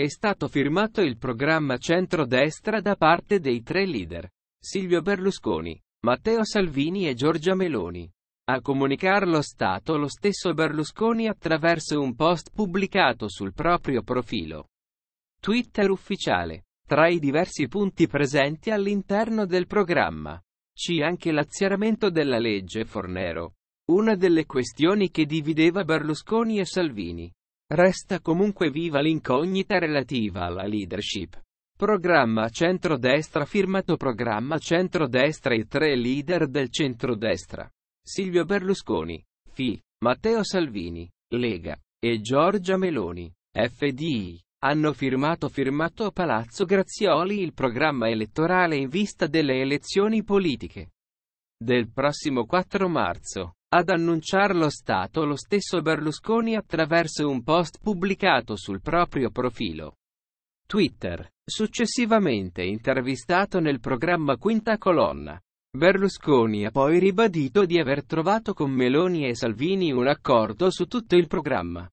È stato firmato il programma centrodestra da parte dei tre leader, Silvio Berlusconi, Matteo Salvini e Giorgia Meloni. A comunicarlo stato lo stesso Berlusconi attraverso un post pubblicato sul proprio profilo. Twitter ufficiale. Tra i diversi punti presenti all'interno del programma. C'è anche l'azzeramento della legge Fornero. Una delle questioni che divideva Berlusconi e Salvini. Resta comunque viva l'incognita relativa alla leadership. Programma centrodestra firmato programma centrodestra i tre leader del centrodestra. Silvio Berlusconi, FI, Matteo Salvini, Lega e Giorgia Meloni, FDI, hanno firmato firmato a Palazzo Grazioli il programma elettorale in vista delle elezioni politiche del prossimo 4 marzo. Ad annunciarlo stato lo stesso Berlusconi attraverso un post pubblicato sul proprio profilo Twitter. Successivamente intervistato nel programma Quinta Colonna, Berlusconi ha poi ribadito di aver trovato con Meloni e Salvini un accordo su tutto il programma.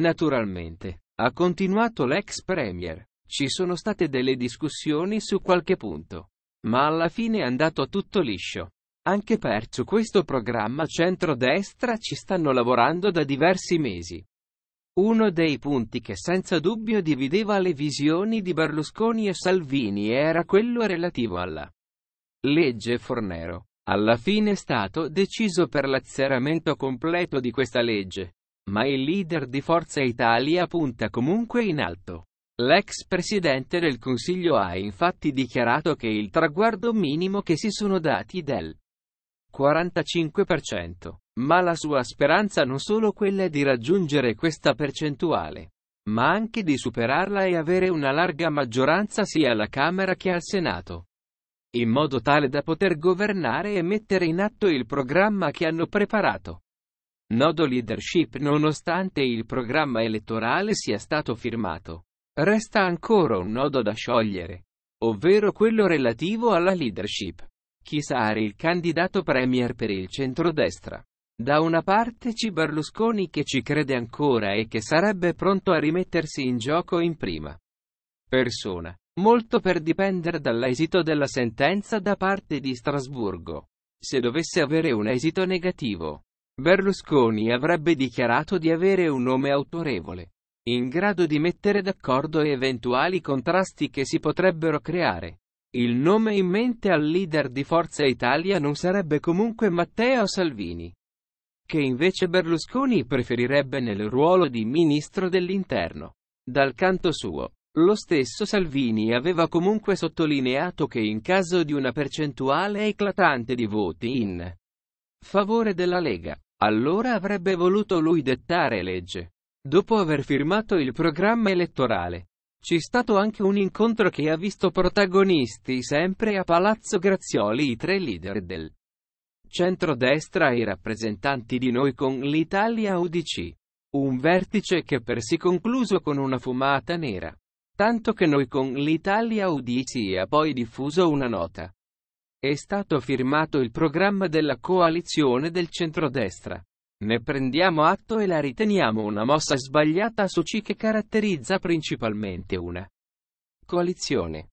Naturalmente, ha continuato l'ex premier, ci sono state delle discussioni su qualche punto, ma alla fine è andato tutto liscio. Anche per questo programma centrodestra ci stanno lavorando da diversi mesi. Uno dei punti che senza dubbio divideva le visioni di Berlusconi e Salvini era quello relativo alla legge Fornero. Alla fine è stato deciso per l'azzeramento completo di questa legge, ma il leader di Forza Italia punta comunque in alto. L'ex presidente del Consiglio ha infatti dichiarato che il traguardo minimo che si sono dati del 45%. Ma la sua speranza non solo quella è di raggiungere questa percentuale, ma anche di superarla e avere una larga maggioranza sia alla Camera che al Senato, in modo tale da poter governare e mettere in atto il programma che hanno preparato. Nodo leadership nonostante il programma elettorale sia stato firmato. Resta ancora un nodo da sciogliere, ovvero quello relativo alla leadership. Chi sarà il candidato premier per il centrodestra? Da una parte c'è Berlusconi che ci crede ancora e che sarebbe pronto a rimettersi in gioco in prima persona, molto per dipendere dall'esito della sentenza da parte di Strasburgo. Se dovesse avere un esito negativo, Berlusconi avrebbe dichiarato di avere un nome autorevole, in grado di mettere d'accordo eventuali contrasti che si potrebbero creare. Il nome in mente al leader di Forza Italia non sarebbe comunque Matteo Salvini, che invece Berlusconi preferirebbe nel ruolo di ministro dell'interno. Dal canto suo, lo stesso Salvini aveva comunque sottolineato che in caso di una percentuale eclatante di voti in favore della Lega, allora avrebbe voluto lui dettare legge. Dopo aver firmato il programma elettorale, c'è stato anche un incontro che ha visto protagonisti sempre a Palazzo Grazioli i tre leader del centrodestra e i rappresentanti di noi con l'Italia UDC. Un vertice che per si concluso con una fumata nera. Tanto che noi con l'Italia UDC ha poi diffuso una nota. È stato firmato il programma della coalizione del centrodestra. Ne prendiamo atto e la riteniamo una mossa sbagliata su C che caratterizza principalmente una coalizione.